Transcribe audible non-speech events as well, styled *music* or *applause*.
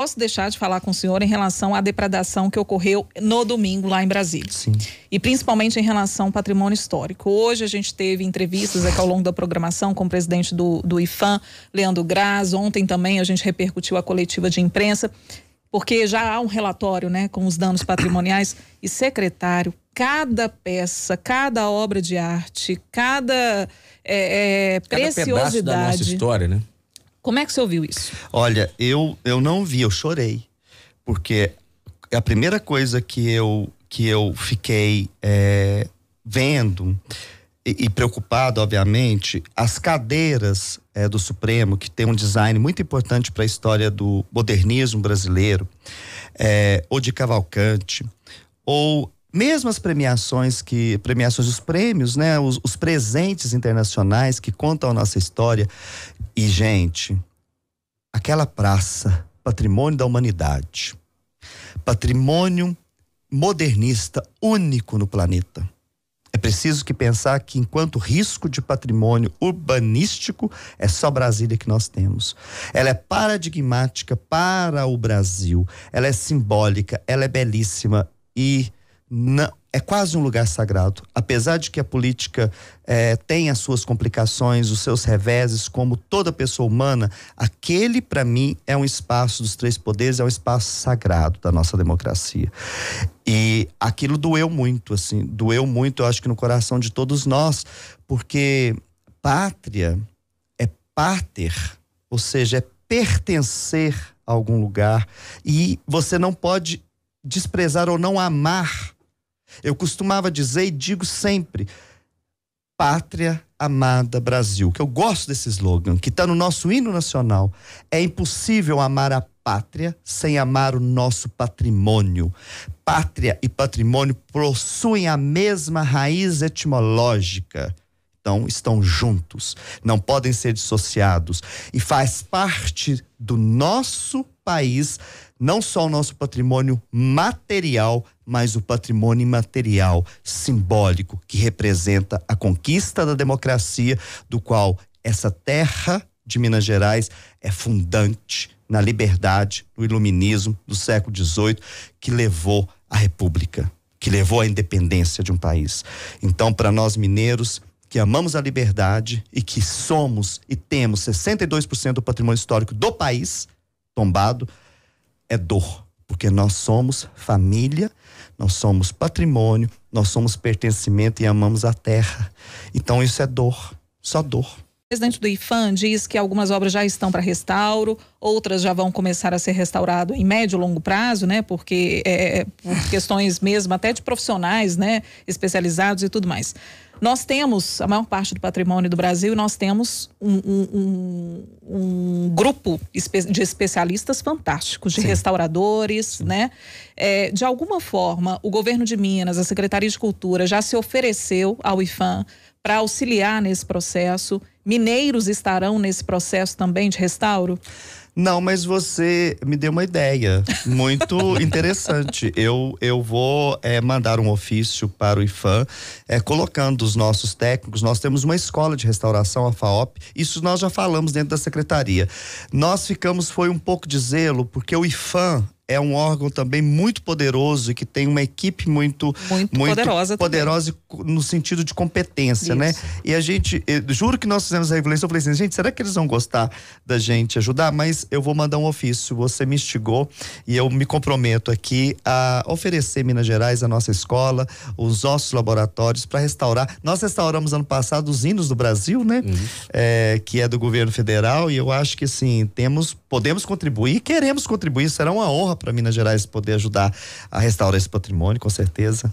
posso deixar de falar com o senhor em relação à depredação que ocorreu no domingo lá em Brasília. Sim. E principalmente em relação ao patrimônio histórico. Hoje a gente teve entrevistas aqui ao longo da programação com o presidente do, do IFAM, Leandro Graz. Ontem também a gente repercutiu a coletiva de imprensa, porque já há um relatório né, com os danos patrimoniais. E, secretário, cada peça, cada obra de arte, cada, é, é, cada preciosidade. da nossa história, né? Como é que você ouviu isso? Olha, eu, eu não vi, eu chorei. Porque é a primeira coisa que eu, que eu fiquei é, vendo e, e, preocupado, obviamente, as cadeiras é, do Supremo, que tem um design muito importante para a história do modernismo brasileiro, é, ou de Cavalcante, ou mesmo as premiações que premiações os prêmios né os, os, presentes internacionais que contam a nossa história e gente aquela praça patrimônio da humanidade patrimônio modernista único no planeta é preciso que pensar que enquanto risco de patrimônio urbanístico é só Brasília que nós temos. Ela é paradigmática para o Brasil, ela é simbólica, ela é belíssima e não, é quase um lugar sagrado. Apesar de que a política é, tem as suas complicações, os seus reveses, como toda pessoa humana, aquele, para mim, é um espaço dos três poderes, é um espaço sagrado da nossa democracia. E aquilo doeu muito, assim, doeu muito, eu acho que no coração de todos nós, porque pátria é pater, ou seja, é pertencer a algum lugar. E você não pode desprezar ou não amar eu costumava dizer e digo sempre: Pátria amada Brasil, que eu gosto desse slogan, que está no nosso hino nacional. É impossível amar a pátria sem amar o nosso patrimônio. Pátria e patrimônio possuem a mesma raiz etimológica. Então, estão juntos, não podem ser dissociados. E faz parte do nosso país, não só o nosso patrimônio material, mas o patrimônio imaterial, simbólico, que representa a conquista da democracia, do qual essa terra de Minas Gerais é fundante na liberdade, no iluminismo do século XVIII, que levou à República, que levou à independência de um país. Então, para nós mineiros, que amamos a liberdade e que somos e temos 62% do patrimônio histórico do país tombado, é dor, porque nós somos família, nós somos patrimônio, nós somos pertencimento e amamos a terra. Então isso é dor, só dor. O presidente do IFAM diz que algumas obras já estão para restauro, outras já vão começar a ser restaurado em médio e longo prazo, né? Porque é, é, é por *laughs* questões mesmo até de profissionais, né? Especializados e tudo mais. Nós temos a maior parte do patrimônio do Brasil e nós temos um, um, um, um grupo de especialistas fantásticos, de Sim. restauradores, né? É, de alguma forma, o governo de Minas, a Secretaria de Cultura já se ofereceu ao IFAM para auxiliar nesse processo? Mineiros estarão nesse processo também de restauro? Não, mas você me deu uma ideia muito *laughs* interessante. Eu, eu vou é, mandar um ofício para o IFAM, é, colocando os nossos técnicos. Nós temos uma escola de restauração, a FAOP. Isso nós já falamos dentro da secretaria. Nós ficamos, foi um pouco de zelo, porque o IFAM é um órgão também muito poderoso e que tem uma equipe muito muito, muito poderosa, poderosa no sentido de competência, né? Isso. né? E a gente, eh, juro que nós fizemos a reflexão, eu falei assim, gente, será que eles vão gostar da gente ajudar? Mas eu vou mandar um ofício, você me instigou e eu me comprometo aqui a oferecer Minas Gerais a nossa escola, os nossos laboratórios para restaurar. Nós restauramos ano passado os hinos do Brasil, né? É, que é do governo federal e eu acho que sim, temos, podemos contribuir, e queremos contribuir, será uma honra para Minas Gerais poder ajudar a restaurar esse patrimônio, com certeza.